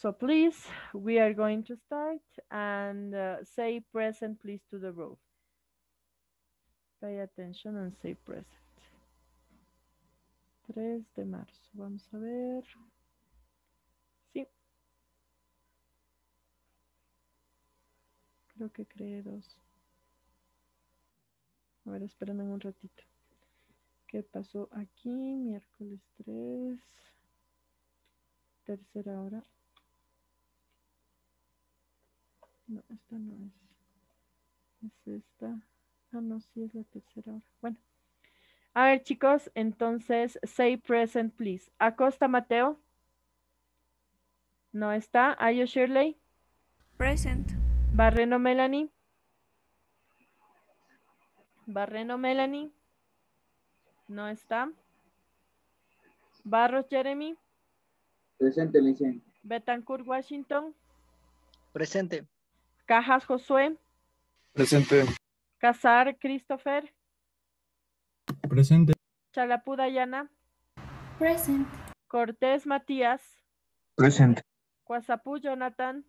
So please, we are going to start and uh, say present please to the row. Pay attention and say present. 3 de marzo. Vamos a ver. Sí. Creo que creé dos. A ver, un ratito. ¿Qué pasó aquí? Miércoles 3. Tercera hora. No, esta no es. Es esta. Ah, no, sí es la tercera hora. Bueno. A ver, chicos, entonces, say present, please. Acosta Mateo. No está. Ayo Shirley. Present. Barreno Melanie. Barreno Melanie. No está. Barros Jeremy. Presente, licen Betancourt Washington. Presente. Cajas Josué. Presente. Casar Christopher. Presente. Chalapuda Dayana. Presente. Cortés Matías. Presente. Cuasapu Jonathan.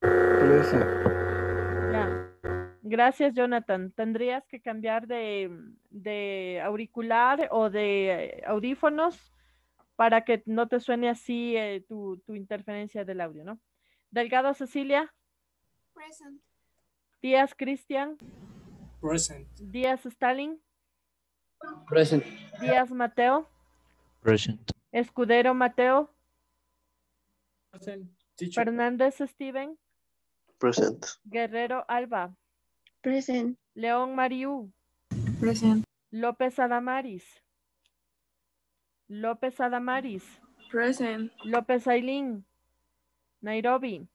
Presente. Gracias, Jonathan. Tendrías que cambiar de, de auricular o de eh, audífonos para que no te suene así eh, tu, interferencia del audio, ¿no? Delgado Cecilia. Present. Díaz Cristian. Present. Díaz Stalin. Present. Díaz Mateo. Present. Escudero Mateo. Present. Fernández Steven. Present. Guerrero Alba. Present. León Mariú. Present. López Adamaris. López Adamaris. Present. López Ailín. Nairobi.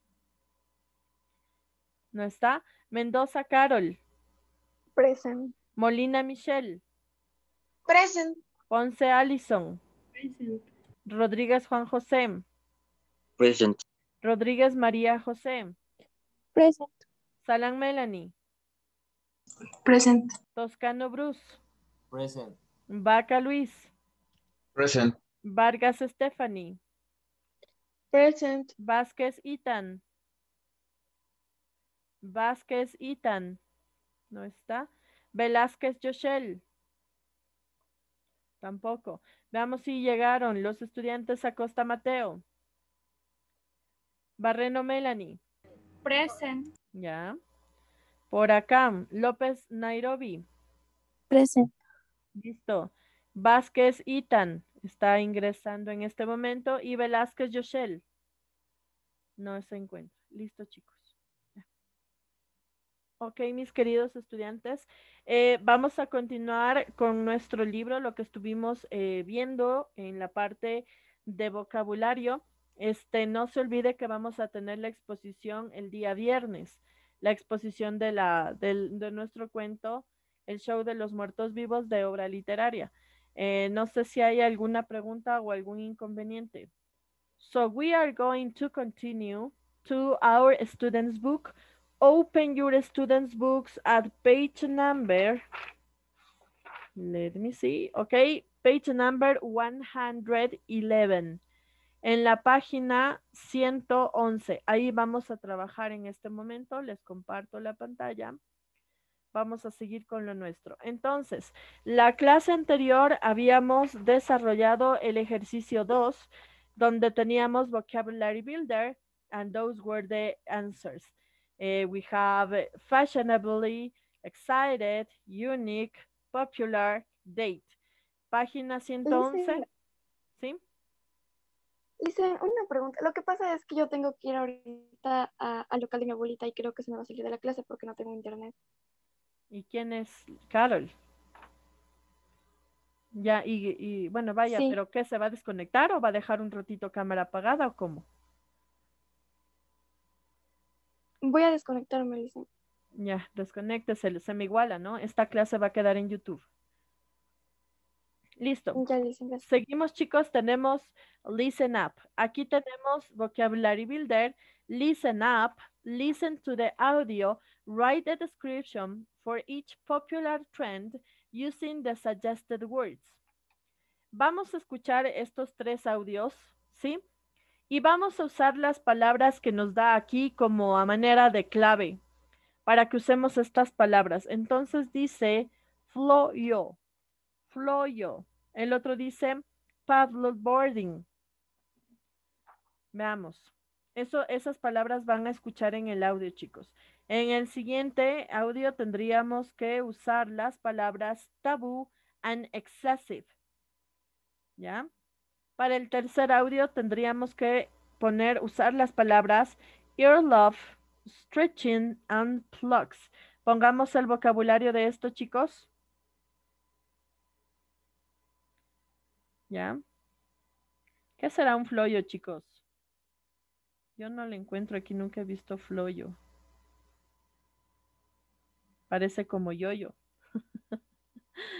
¿No está? Mendoza Carol. Present. Molina Michelle. Present. Ponce Allison. Present. Rodríguez Juan José. Present. Rodríguez María José. Present. Salán Melanie. Present. Toscano Bruce. Present. Vaca Luis. Present. Vargas Stephanie. Present. Vázquez Itan. Vázquez Itan. No está. Velázquez Yoshel. Tampoco. Veamos si llegaron los estudiantes a Costa Mateo. Barreno Melanie. Present. Ya. Por acá, López Nairobi. Present. Listo. Vázquez Itan está ingresando en este momento y Velázquez Yoshel no se encuentra. Listo, chicos. Ok, mis queridos estudiantes, eh, vamos a continuar con nuestro libro, lo que estuvimos eh, viendo en la parte de vocabulario. Este, no se olvide que vamos a tener la exposición el día viernes, la exposición de, la, del, de nuestro cuento, El Show de los Muertos Vivos de Obra Literaria. Eh, no sé si hay alguna pregunta o algún inconveniente. So we are going to continue to our students book. Open your students books at page number. Let me see. Okay, page number 111. En la página 111. Ahí vamos a trabajar en este momento. Les comparto la pantalla vamos a seguir con lo nuestro. Entonces, la clase anterior habíamos desarrollado el ejercicio 2, donde teníamos vocabulary builder, and those were the answers. Eh, we have fashionably, excited, unique, popular, date. Página 111. ¿Sí? Hice una pregunta. Lo que pasa es que yo tengo que ir ahorita al local de mi abuelita y creo que se me va a salir de la clase porque no tengo internet. ¿Y quién es Carol? Ya, y, bueno, vaya, pero ¿qué? ¿Se va a desconectar o va a dejar un ratito cámara apagada o cómo? Voy a desconectarme, listen. Ya, desconéctese, se me iguala, ¿no? Esta clase va a quedar en YouTube. Listo. Ya, Seguimos, chicos, tenemos listen up. Aquí tenemos vocabulary builder, listen up, listen to the audio, Write the description for each popular trend using the suggested words. Vamos a escuchar estos tres audios, ¿sí? Y vamos a usar las palabras que nos da aquí como a manera de clave para que usemos estas palabras. Entonces dice floyo, yo El otro dice Pablo boarding. Veamos. Eso, esas palabras van a escuchar en el audio, chicos. En el siguiente audio tendríamos que usar las palabras tabú and excessive. ¿Ya? Para el tercer audio tendríamos que poner, usar las palabras ear love, stretching and plugs. Pongamos el vocabulario de esto, chicos. ¿Ya? ¿Qué será un floyo, chicos? Yo no lo encuentro aquí, nunca he visto floyo. Parece como yoyo. -yo.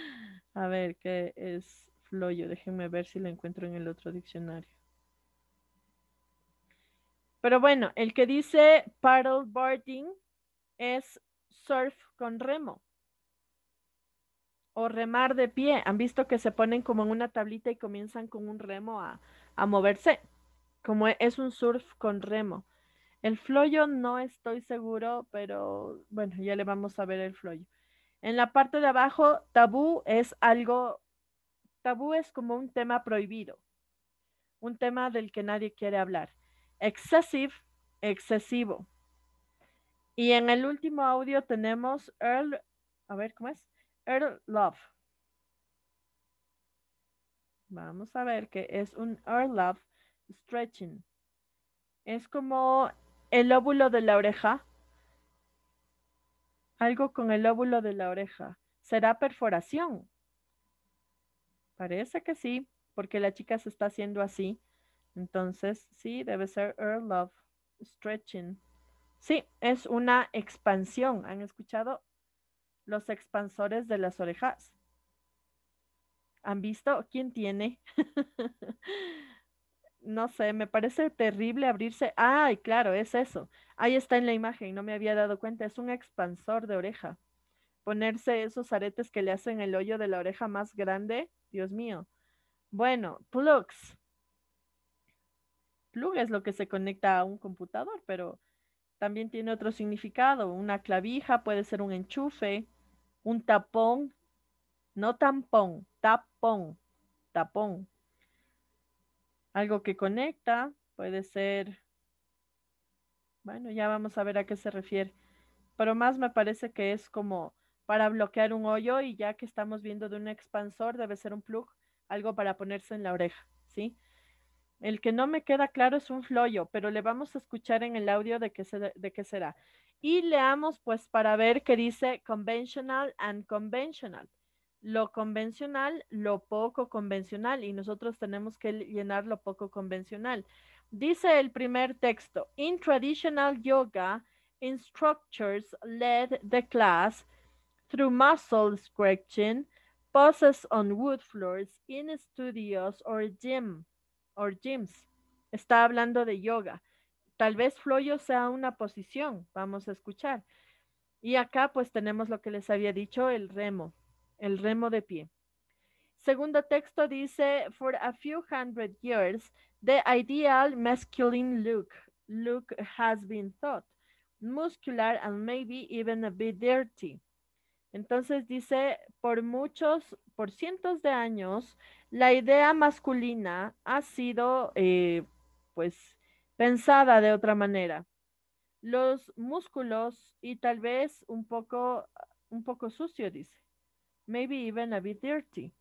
A ver, ¿qué es floyo? Déjenme ver si lo encuentro en el otro diccionario. Pero bueno, el que dice boarding es surf con remo o remar de pie. Han visto que se ponen como en una tablita y comienzan con un remo a, a moverse, como e, es un surf con remo. El floyo no estoy seguro, pero bueno, ya le vamos a ver el floyo. En la parte de abajo, tabú es algo, tabú es como un tema prohibido, un tema del que nadie quiere hablar. Excessive, excesivo. Y en el último audio tenemos Earl, a ver cómo es, Earl Love. Vamos a ver que es un Earl Love Stretching. Es como el óvulo de la oreja? Algo con el óvulo de la oreja. ¿Será perforación? Parece que sí, porque la chica se está haciendo así. Entonces, sí, debe ser Earl of Stretching. Sí, es una expansión. ¿Han escuchado los expansores de las orejas? ¿Han visto? ¿Quién tiene? no sé, me parece terrible abrirse. Ay, claro, es eso. Ahí está en la imagen, no me había dado cuenta, es un expansor de oreja. Ponerse esos aretes que le hacen el hoyo de la oreja más grande, Dios mío. Bueno, plugs. Plug es lo que se conecta a un computador, pero también tiene otro significado. Una clavija puede ser un enchufe, un tapón, no tampón, tapón, tapón, algo que conecta puede ser, bueno, ya vamos a ver a qué se refiere, pero más me parece que es como para bloquear un hoyo y ya que estamos viendo de un expansor debe ser un plug, algo para ponerse en la oreja, ¿sí? El que no me queda claro es un floyo, pero le vamos a escuchar en el audio de qué, de qué será. Y leamos pues para ver qué dice conventional and conventional lo convencional, lo poco convencional y nosotros tenemos que llenar lo poco convencional. Dice el primer texto, in traditional yoga, instructors led the class through muscle stretching, poses on wood floors, in studios or gym or gyms. Está hablando de yoga. Tal vez floyo sea una posición, vamos a escuchar. Y acá pues tenemos lo que les había dicho, el remo el remo de pie. Segundo texto dice, for a few hundred years, the ideal masculine look, look has been thought, muscular and maybe even a bit dirty. Entonces dice, por muchos, por cientos de años, la idea masculina ha sido, eh, pues, pensada de otra manera. Los músculos y tal vez un poco, un poco sucio, dice maybe even a bit dirty.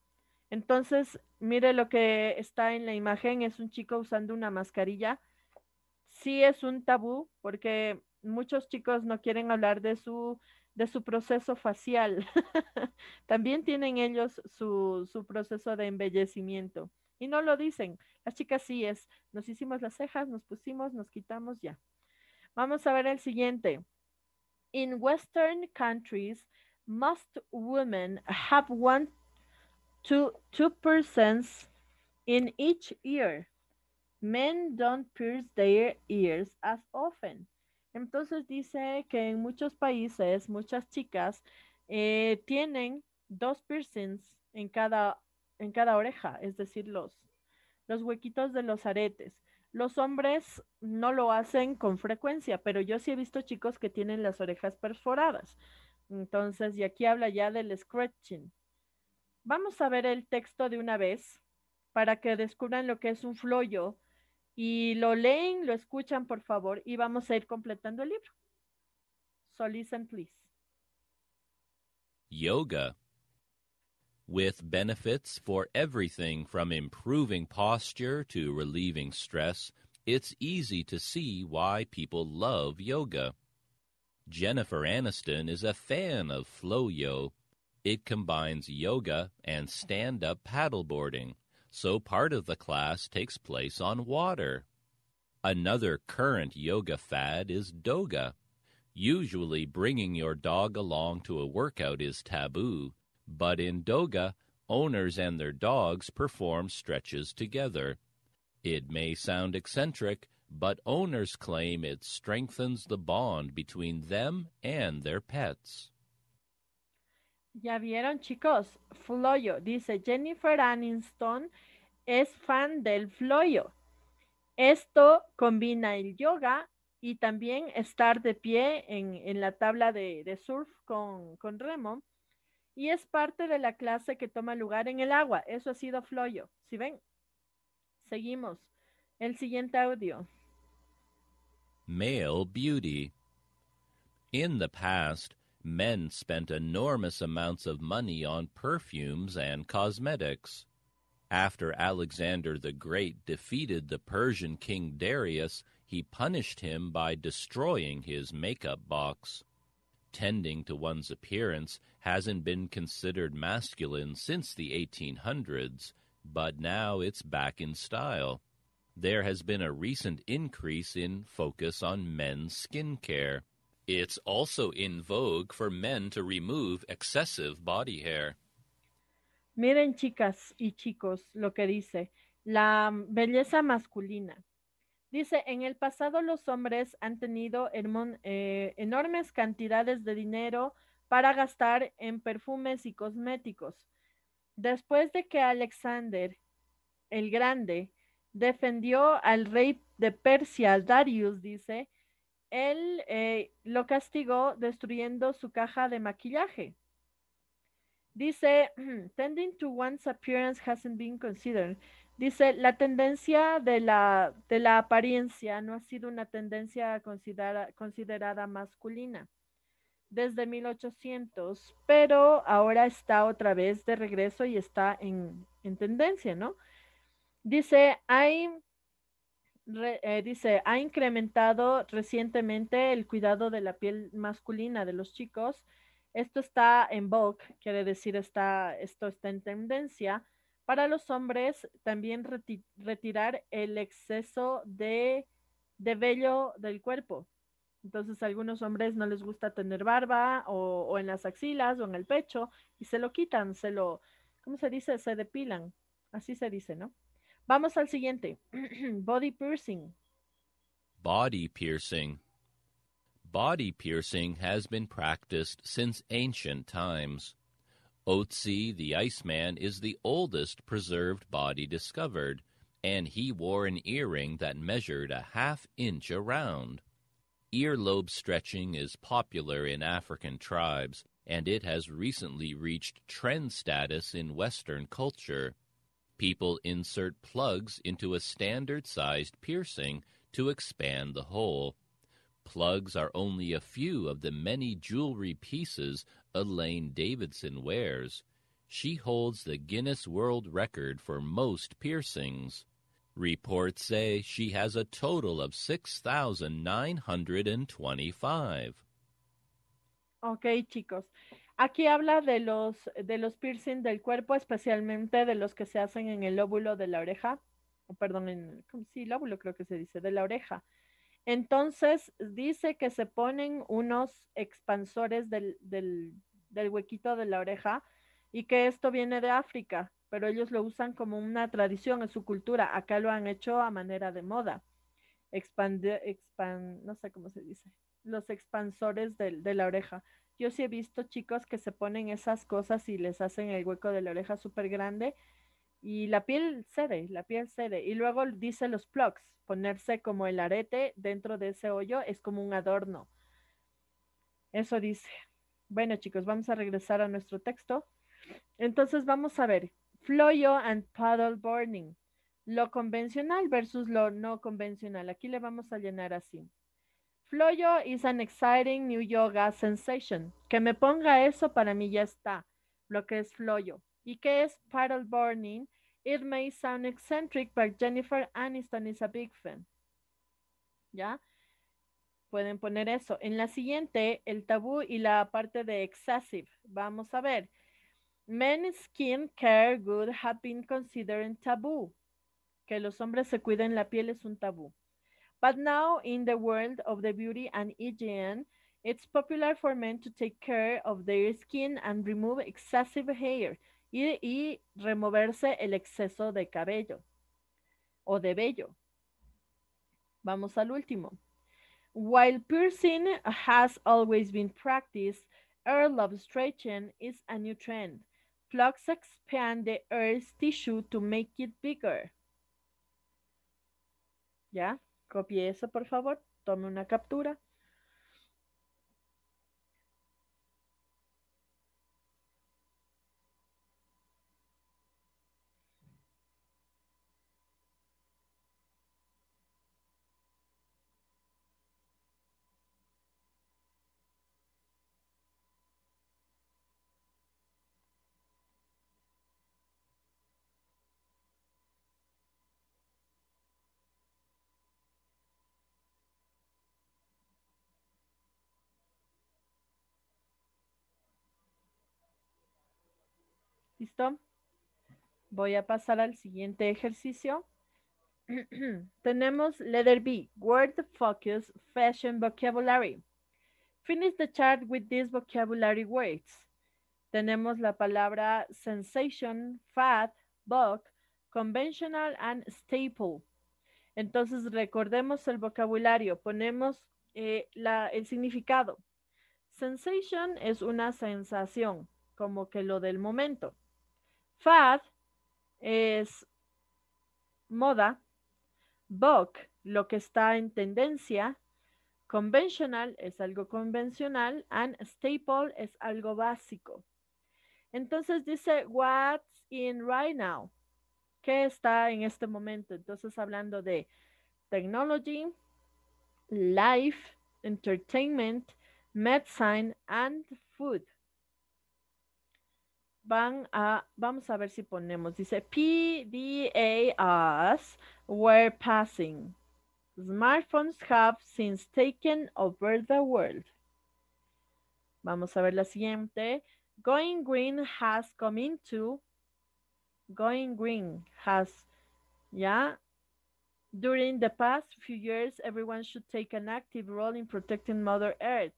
Entonces, mire lo que está en la imagen, es un chico usando una mascarilla. Sí es un tabú porque muchos chicos no quieren hablar de su, de su proceso facial. También tienen ellos su, su proceso de embellecimiento y no lo dicen. Las chicas sí es, nos hicimos las cejas, nos pusimos, nos quitamos ya. Vamos a ver el siguiente. In Western countries, Most women have one to two persons in each ear. Men don't pierce their ears as often. Entonces dice que en muchos países muchas chicas eh, tienen dos piercings en cada, en cada oreja, es decir, los, los huequitos de los aretes. Los hombres no lo hacen con frecuencia, pero yo sí he visto chicos que tienen las orejas perforadas. Entonces, y aquí habla ya del scratching. Vamos a ver el texto de una vez para que descubran lo que es un floyo y lo leen, lo escuchan, por favor, y vamos a ir completando el libro. So listen, please. Yoga. With benefits for everything from improving posture to relieving stress, it's easy to see why people love yoga. Jennifer Aniston is a fan of Floyo. It combines yoga and stand-up paddleboarding, so part of the class takes place on water. Another current yoga fad is doga. Usually bringing your dog along to a workout is taboo, but in doga, owners and their dogs perform stretches together. It may sound eccentric, but owners claim it strengthens the bond between them and their pets. Ya vieron chicos, Floyo, dice Jennifer Aniston es fan del Floyo. Esto combina el yoga y también estar de pie en, en la tabla de, de surf con, con, remo. Y es parte de la clase que toma lugar en el agua. Eso ha sido Floyo. ¿Sí ven? Seguimos. El siguiente audio. Male beauty. In the past, men spent enormous amounts of money on perfumes and cosmetics. After Alexander the Great defeated the Persian king Darius, he punished him by destroying his makeup box. Tending to one's appearance hasn't been considered masculine since the 1800s, but now it's back in style. there has been a recent increase in focus on men's skincare. It's also in vogue for men to remove excessive body hair. Miren chicas y chicos lo que dice la belleza masculina. Dice, en el pasado los hombres han tenido eh, enormes cantidades de dinero para gastar en perfumes y cosméticos. Después de que Alexander el Grande defendió al rey de Persia, Darius, dice, él eh, lo castigó destruyendo su caja de maquillaje. Dice, tending to one's appearance hasn't been considered. Dice, la tendencia de la, de la apariencia no ha sido una tendencia considerada masculina desde 1800, pero ahora está otra vez de regreso y está en tendencia, ¿no? Dice, hay, eh, dice, ha incrementado recientemente el cuidado de la piel masculina de los chicos. Esto está en vogue, quiere decir, está, esto está en tendencia. Para los hombres, también retirar el exceso de, de vello del cuerpo. Entonces, algunos hombres no les gusta tener barba o, o, en las axilas o en el pecho y se lo quitan, se lo, ¿cómo se dice? Se depilan. Así se dice, ¿no? Vamos al siguiente. Body piercing. Body piercing. Body piercing has been practiced since ancient times. Otzi the Iceman is the oldest preserved body discovered, and he wore an earring that measured a half inch around. Earlobe stretching is popular in African tribes, and it has recently reached trend status in Western culture. People insert plugs into a standard sized piercing to expand the hole. Plugs are only a few of the many jewelry pieces Elaine Davidson wears. She holds the Guinness World Record for most piercings. Reports say she has a total of 6,925. Ok, chicos. Aquí habla de los, de los piercing del cuerpo, especialmente de los que se hacen en el lóbulo de la oreja, perdón, en, sí, lóbulo creo que se dice, de la oreja. Entonces dice que se ponen unos expansores del, del, del huequito de la oreja y que esto viene de África, pero ellos lo usan como una tradición en su cultura. Acá lo han hecho a manera de moda. Expande, expand, no sé cómo se dice, los expansores de la oreja. Yo sí he visto chicos que se ponen esas cosas y les hacen el hueco de la oreja súper grande y la piel cede, la piel cede. Y luego dice los plugs, ponerse como el arete dentro de ese hoyo es como un adorno. Eso dice. Bueno chicos, vamos a regresar a nuestro texto. Entonces vamos a ver, floyo and paddle burning, lo convencional versus lo no convencional. Aquí le vamos a llenar así. Floyo is an exciting new yoga sensation. Que me ponga eso para mí ya está, lo que es Floyo. ¿Y qué es Paddle Burning? It may sound eccentric, but Jennifer Aniston is a big fan. ¿Ya? Pueden poner eso. En la siguiente, el tabú y la parte de excessive. Vamos a ver. Men's skin care good have been considered taboo. Que los hombres se cuiden la piel es un tabú. But now in the world of the beauty and hygiene, it's popular for men to take care of their skin and remove excessive hair y, y removerse el exceso de cabello o de vello. Vamos al último. While piercing has always been practiced, air stretching is a new trend. Plugs expand the ear's tissue to make it bigger. Yeah. Copie eso, por favor, tome una captura ¿Listo? Voy a pasar al siguiente ejercicio. Tenemos letter B, word focus fashion vocabulary. Finish the chart with these vocabulary words. Tenemos la palabra sensation, fat, bug, conventional and staple. Entonces recordemos el vocabulario, ponemos eh, el significado. Sensation es una sensación, como que lo del momento. Fad es moda, Vogue, lo que está en tendencia, conventional es algo convencional, and staple es algo básico. Entonces dice, what's in right now? ¿Qué está en este momento? Entonces hablando de technology, life, entertainment, medicine, and food van a, vamos a ver si ponemos, dice PDAs were passing. Smartphones have since taken over the world. Vamos a ver la siguiente. Going green has come into. Going green has, ya. During the past few years, everyone should take an active role in protecting Mother Earth.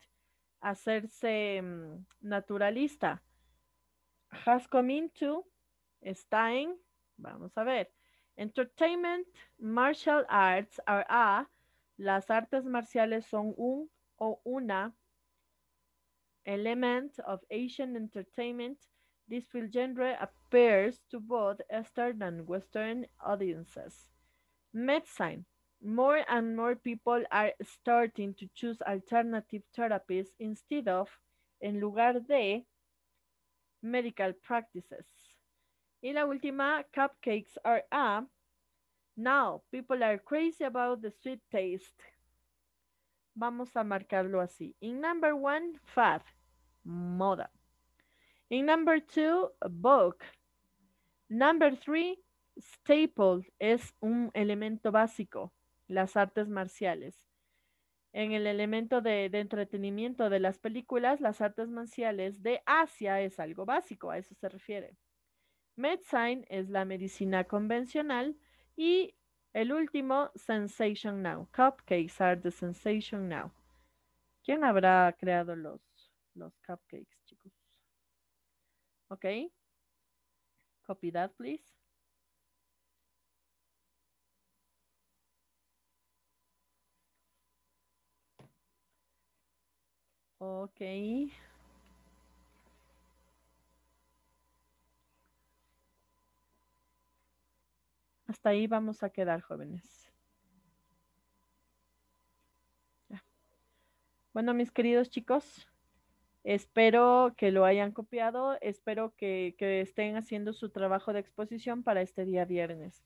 Hacerse mm, naturalista. has come into, está en, vamos a ver, entertainment, martial arts are a, las artes marciales son un o una element of Asian entertainment. This film genre appears to both Eastern and Western audiences. Medicine. More and more people are starting to choose alternative therapies instead of, en lugar de, medical practices. Y la última, cupcakes are a. Now, people are crazy about the sweet taste. Vamos a marcarlo así. In number one, fad, moda. In number two, book. Number three, staple, es un elemento básico, las artes marciales en el elemento de, entretenimiento de las películas, las artes marciales de Asia es algo básico, a eso se refiere. Medicine es la medicina convencional y el último, Sensation Now. Cupcakes are the sensation now. ¿Quién habrá creado los, los cupcakes, chicos? ¿Ok? Copy that, please. Ok. Hasta ahí vamos a quedar, jóvenes. Bueno, mis queridos chicos, espero que lo hayan copiado, espero que, que estén haciendo su trabajo de exposición para este día viernes.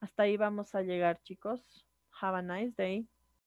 Hasta ahí vamos a llegar, chicos. Have a nice day.